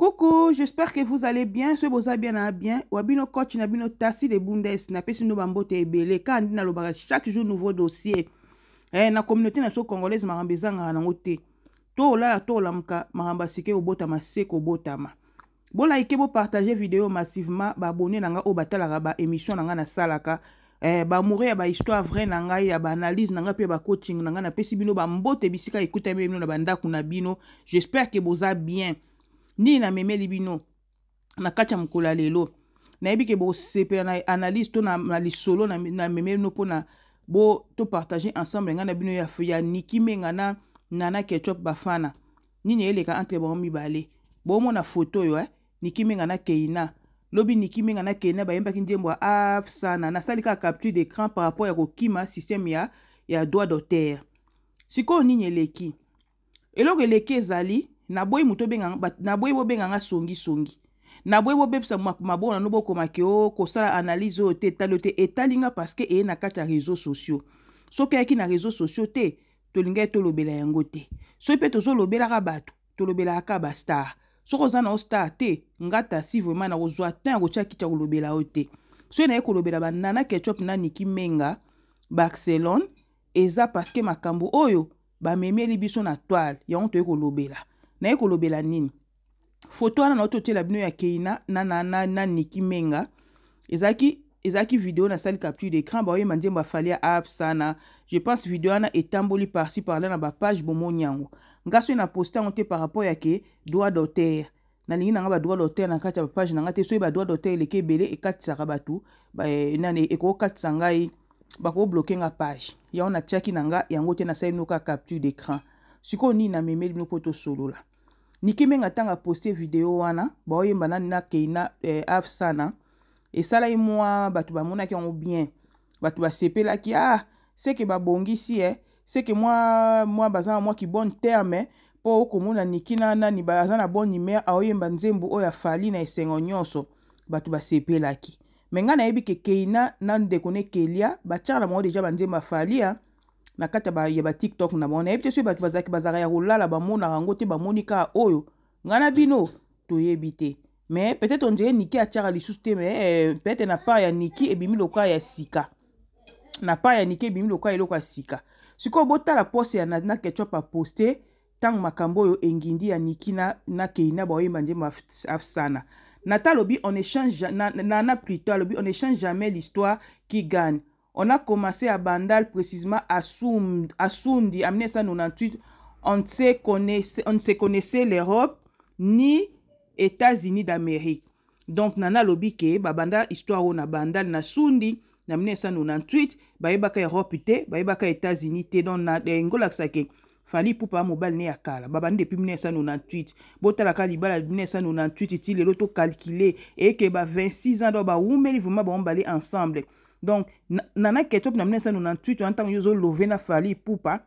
Coucou, j'espère que vous allez bien, Soyez boza bien à hein, bien. Wabino coach nabino tassi de bundes na pesi no bambote ebele ka lo baga, chaque jour nouveau dossier. Eh na communauté na so congolaise marambezanga na ngote. To la to lamka maramba sike obotama seko botama. Bo like bo partager vidéo massivement ba abonne nanga obata batala ba émission nanga na salaka. Eh ba mourir ba histoire vraie nanga ya ba analyse nanga pe ba coaching nanga na pesi bino bambote bisika ekuta bino na banda kuna bino. J'espère que boza bien. nini namemeli bino na kati ya mokolo ya lelo nayebi ke bosepela na analyse to na, na lisolo namemeli bino mpona bo topartage ensemble ngai na bino ya, ya niki menga na nana ketchup bafana nini eleka entre bango mibale bomona foto oyo eh? niki menga na keina lobi niki mingi na kenya bayembaki ndiembo ya afsana ah, nasali kaka capture d'écran par rapport ya kokima systeme ya, ya droit d'auteur sikoyo nini eleki eloko eleki ezali naboyi moto naboyi bobenganga songisongi naboyi bobebisa maboko nano bokomaki o oh, kosala analyse oyo te etali oyo te etalinga parceke eye na kati ya réseau sociaux soki ayaki na réseau sociaux te tolingai tolobela yango te soki mpe tozolobelaka bato tolobelaka bastar soki oza na ostar te ngata si vraimen nakozwa tan ya kotia kiti ya kolobela yo te soki naye kolobela banana ketchup na niki menga barcelone eza parceke makambo oyo bamemeli biso na toile yango toye kolobela naye kolobela nini foto wana na ototiela bino ya kei na, na, na, na, na niki menga ezalaki ezalaki video nasali capture d'écran baoyemba nzembo afali ya apsana je pense video wana etamboli parci parla na bapage bomoni yango ngaso na poste yango te par rapport yake droit d'auteur nalingi nanga badroit d'auteur na kati ya bapage nanga te soki badroit d'auteur eleki ebele ekatisaka bato eh, nani ekokatisa ngai bakobloke nga page yango natiaki na nga yango te nasaleli bino kaka capture d'écran sikoyo nini namemeli bino mpo tosolola niki menga ntango aposte video wana baoyemba nani nakei na eh, afsana esalai mwa bato bamonaki yango bien bato basepelaki ah seke babongisi e eh. seke mwa, mwa baza na mwa kibone terme mpo okomona niki na nani aza na bonne humeur aoyemba nzembo oyo afali na esengo nyonso bato basepelaki me ngai nayebi ke keina na ndeko na ekelia batiaka na bango deja banzembo afalia na kati ya ya ba tiktok na bango nayebi te soki bato bazalaki bazalaka ya kolala bamonaka yango te bamoni kaka oyo ngai na bino toyebi te me peut-être ondire niki atiaka lisusu te me eh, peut-être na part ya niki ebimi lokola ya sika na part ya niki ebimi lokola eloko ya sika sikoyo botala poste ya na ketchup aposte ntango makambo oyo engindi ya niki na, na keina baoyemba nzembo afsana nata alobi on échange nana na, na, na pluto alobi on échange jamais l'histoire qui gagne on a commencé à Bandal précisément à, Soum, à Soundi en 1998. On ne se connaissait, on se connaissait l'Europe ni États-Unis d'Amérique. Donc nana lobi ke babanda histoire oyo na Bandal na Soundi na 1998 bayebaka Europe te bayebaka États-Unis te donc na engolakisa eh, ke fali pupa mobali ne ya kala babandi depuis 1998 botalaka libala 1998 ti lelo tokalkile eyeke ba 26 ans donc bawumeli vraiment bawomba bale ensemble donc na na kɛto na mine sanu na ntuitu na ntango ye ozolove na fali pupa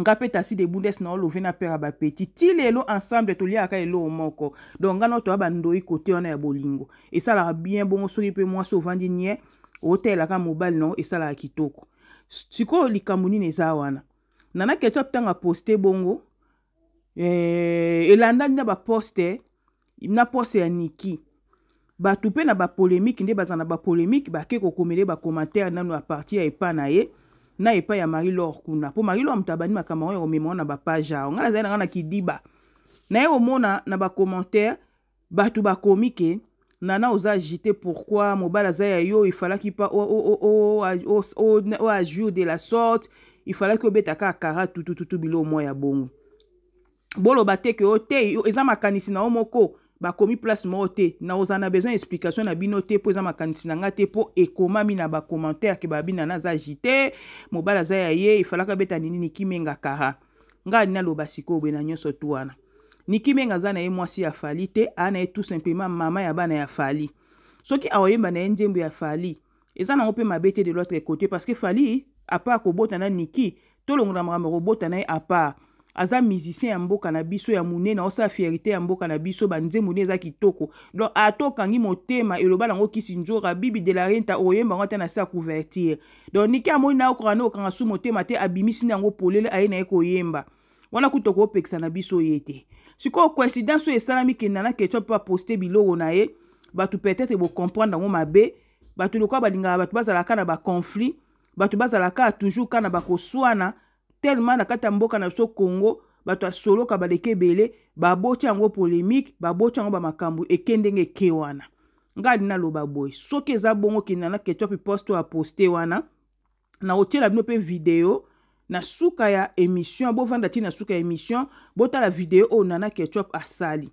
nga mpe tasi de bundes na olove na pere ya bapeti ti lelo ensemble toliaka eloo moko donc nga na otoya bandoi kote wana ya bolingo esalaka bien bongo soki mpe mwasi ovandi nie otelaka mobali nango esalaka kitoko sikoyo likambo nini eza wana na na kɛto apitanga poste bongo eh, elandani na baposte na poste ya niki bato mpe na bapolémike nde bazala na bapolémike bake kokomele bacommentaire nano ya parti ya epai na ye na epai ya marie lor kuna mpo marie lor moto abandi makambo yango ya komema wana bapage ao ngai nazali na ngai na kidiba naye komona na bacommentaire bato bakomi ke nana oza agite pourkui mobali aza ya yo efalaki mpa o ajour de la sorte efalaki obeta kaka kara tutututu bilo mwa ya bongo boloba te ke o te eza makanisi na yo moko bakomi place moko te na oza na besoin explication na bino te mpo eza makanisi na nga te mpo ekomami na bacommentaire ke babina naza agite mobali aza ya ye efalaka beta nini niki menga kara nga alini aloba sikoyo boye na nyonso tu wana niki menga aza na ye mwasi ya fali te aa na ye tout simplement mama ya bana ya fali soki aoyemba na ye nzembo ya fali eza nango mpe mabe te de l'autre côté parce que fali apart kobota na niki tolongola makambo kobota na ye apart aza musicien ya mboka na biso ya monene aosala fierité ya mboka na biso banzembo nde eza kitoko donc atokangi motema eloba nango kisi njora bibi de la renta oyemba yango te na se ya couverture donc niki amoni na okanga na okanga su motema te abimisi nde yango polele aye na ye koyemba wana kuta koopekisa na biso ye te sikoyo coïncidence oyo esalami kenda na ketwa mpe baposte biloko na ye bato peut-être e bocomprendre yango mabe bato lokola balingaka bato bazalaka na baconflit bato bazalaka toujours kana bakoswana telema na kati ya mboka na biso congo bato ya soloka baleki ebele baboti yango polémike baboti yango bamakambo eke ndenge eke wana ngai ali naloba boye soki eza bongo okenda na ketchup poste oyo aposte wana na otiela bino mpe video na suka ya émission bovanda ntina na suka ya émission botala video oyo nana ketchup asali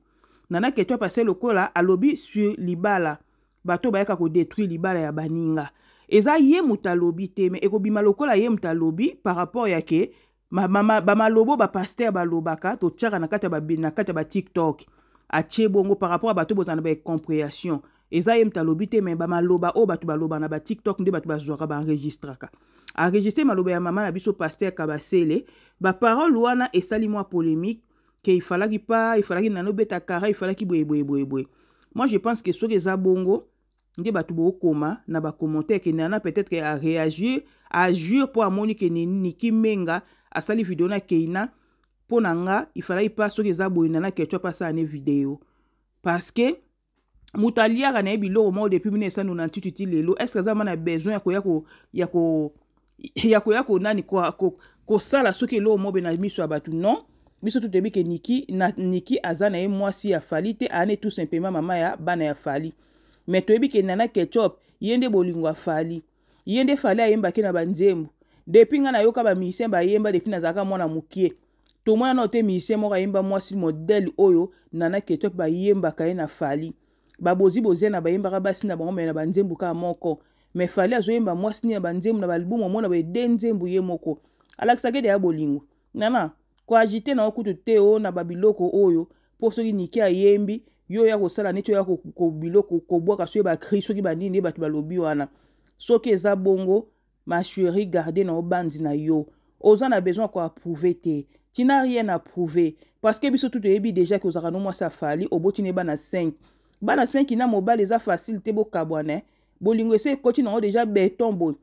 nana ketchup asali lokola alobi sur libala bato bayaka kodétruire libala ya baninga eza ye moto alobi te me ekobima lokola ye moto alobi par rapport ya ke bamalobo ma, bapaster balobaka totyaka na kati ya batiktok atie bongo par rapport ya bato bozala na bacompréhension eza ye moto alobi te me bamaloba oyo bato baloba na batiktok nde bato bazwaka baenregistraka enregistre maloba ya mama na biso paster kabasele baparole wana esali mwa polémique ke efalaki pa efalaki nano beta kara efalaki boyeboyeboyeboye moi je pense ke soki eza bongo nde bato bookoma na bacommentaire ekende wana peut-être aréagir ajure mpo amoni kene niki menga asali video na keina mpo na nga ifalai mpa soki eza boye na na ketua mpe asalane video parce que moto aliaka na ye biloko moko depuis 1998 ti lelo est ce que aza ma na besoin ya koya ya ko ya koya konani kosala soki eloko moko be na miso ya bato non biso totebi ke niki, na, niki aza na ye mwasi ya fali te ane tout simplement mama ya bana ya fali me toyebi ke nana ketchup ye nde bolingo afali ye nde fali ayembaki na banzembo depuis ngai nayoka bamusicien bayemba depuis nazalaka mwana mokie tomwana nao te musicien moko ayemba mwasi modele oyo nana ketchup bayembaka ye na fali babozi bozia na bayembaka basi na bango me na banzembo kaka moko me fali azoyemba mwasi nini na banzembo na balibumu omona baede nzembo ye moko alakisaki ede ya bolingo nana koagite na okutu te o na babiloko oyo mpo soki nike ayembi yo oya kosala neti oya kobiloko kobwaka soki bakri soki banini ye bato balobi wana soki eza bongo masheri garde na obandi na yo oza na besoin ya koaprouve te ti na rien aprouve parceke biso tu toyebi deja ke ozalaka no mwasi afali oboti na ye bana 5 bana 5 na mobali eza facile te bokabwana bolingo esi ekoti nango deja beton boye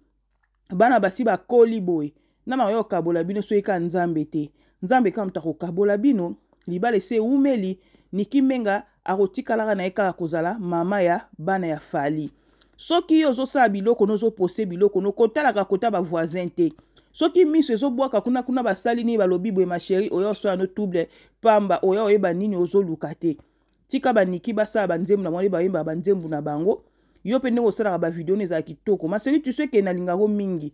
bana basi bakoli boye nana oya kokabola bino so eka nzambe te nzambe ka moto akokabola bino libala esi ewumeli niki mbenga akotikalaka na ye kaka kozala mama ya bana ya fali soki yo ozosala biloko no ozoposte biloko no kotalaka kota bavoisin te soki miso ezobwaka kuna kuna basali nini balobi boye masheri oya osola no trouble pamba oya oyeba nini ozoluka te tika baniki basala banzembu na mwani bayembaka banzembu na bango yo mpe ndenge osalaka bavideo no ezala kitoko maseri tu soki nalingako mingi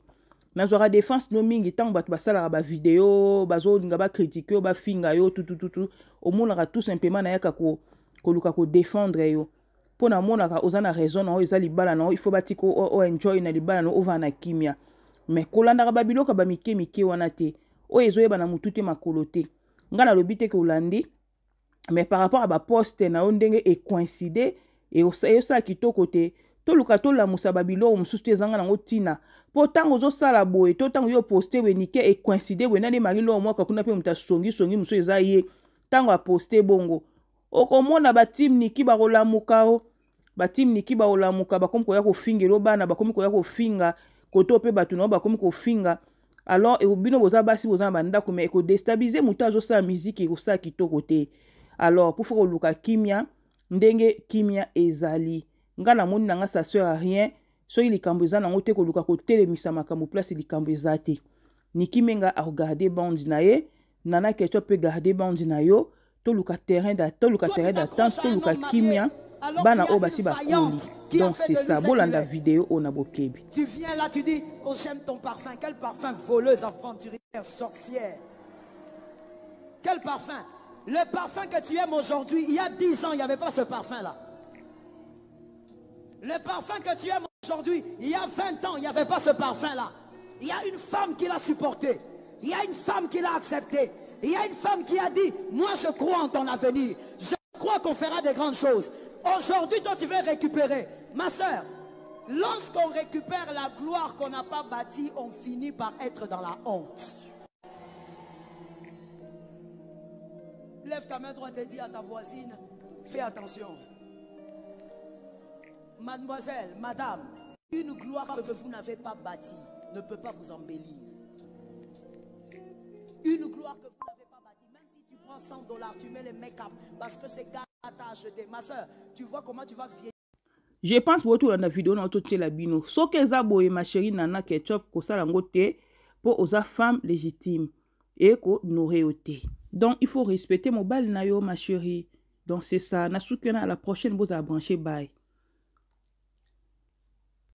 nazwaka défense no mingi ntango bato basalaka bavideo bazolinga bakritike yo bafinga yo tutututu omonaka tout simplement nayaka ko koluka kodefendre yo mpo namonaka oza na raison na oyo eza libala na oyo ifo batika oenjoy na libala na oyo ovaa na kimia me kolandaka babiloko bamike mike wana te oyo ezoyeba na motu te makolo te ngai nalobi te ke olandi me par rapport ya baposte na yo ndenge ekoincide eyosala e kitoko te toluka tolamusa babiloko mosusu te ezanga nango ntina mpo ntango ozosala boye to ntango yo poste boye nike ekoincide boye nani mari loo mwaka kuna mpe moto asongisongi mosusu eza ye ntango aposte bongo okomona batimu niki bakolamuka o batimu niki bakolamuka bakomi koya kofingela bana bakomi koya kofinga koto mpe bato nao bakomi kofinga alors e, bino boza basi boza na bandako me ekodestabilize moto azosala miziki ekosala kitoko te alors mpo fo koluka kimia ndenge kimia ezali ngai namoni na ngai saseur a rien soki likambo eza nango te koluka kotelemisa makambo place likambo eza te niki menga akogarde bandi na ye nana kecho mpe garde bandi na yo toluka terrain terrain kimia bana donc c'est ça vidéo on a tu viens là tu dis oh j'aime ton parfum quel parfum voleuse aventurière sorcière quel parfum le parfum que tu aimes aujourd'hui il y a 10 ans il n'y avait pas ce parfum là le parfum que tu aimes aujourd'hui il y a 20 ans il n'y avait pas ce parfum là il y a une femme qui l'a supporté il y a une femme qui l'a accepté il y a une femme qui a dit, moi je crois en ton avenir. Je crois qu'on fera des grandes choses. Aujourd'hui, toi, tu veux récupérer. Ma soeur, lorsqu'on récupère la gloire qu'on n'a pas bâtie, on finit par être dans la honte. Lève ta main droite et dis à ta voisine, fais attention. Mademoiselle, madame, une gloire que vous n'avez pas bâtie ne peut pas vous embellir. prends 100 dollars, tu mets le make-up parce que c'est gars t'a acheté. Ma soeur, tu vois comment tu vas vieillir. je pense botolanda video na ototiela bino soki eza boye masheri nana ketchup kosala yango te mpo oza femme légitime ekonore yo te donc il faut respecter mobali na yo masheri donc c'est ça nasukana à la prochaine bozala branche baye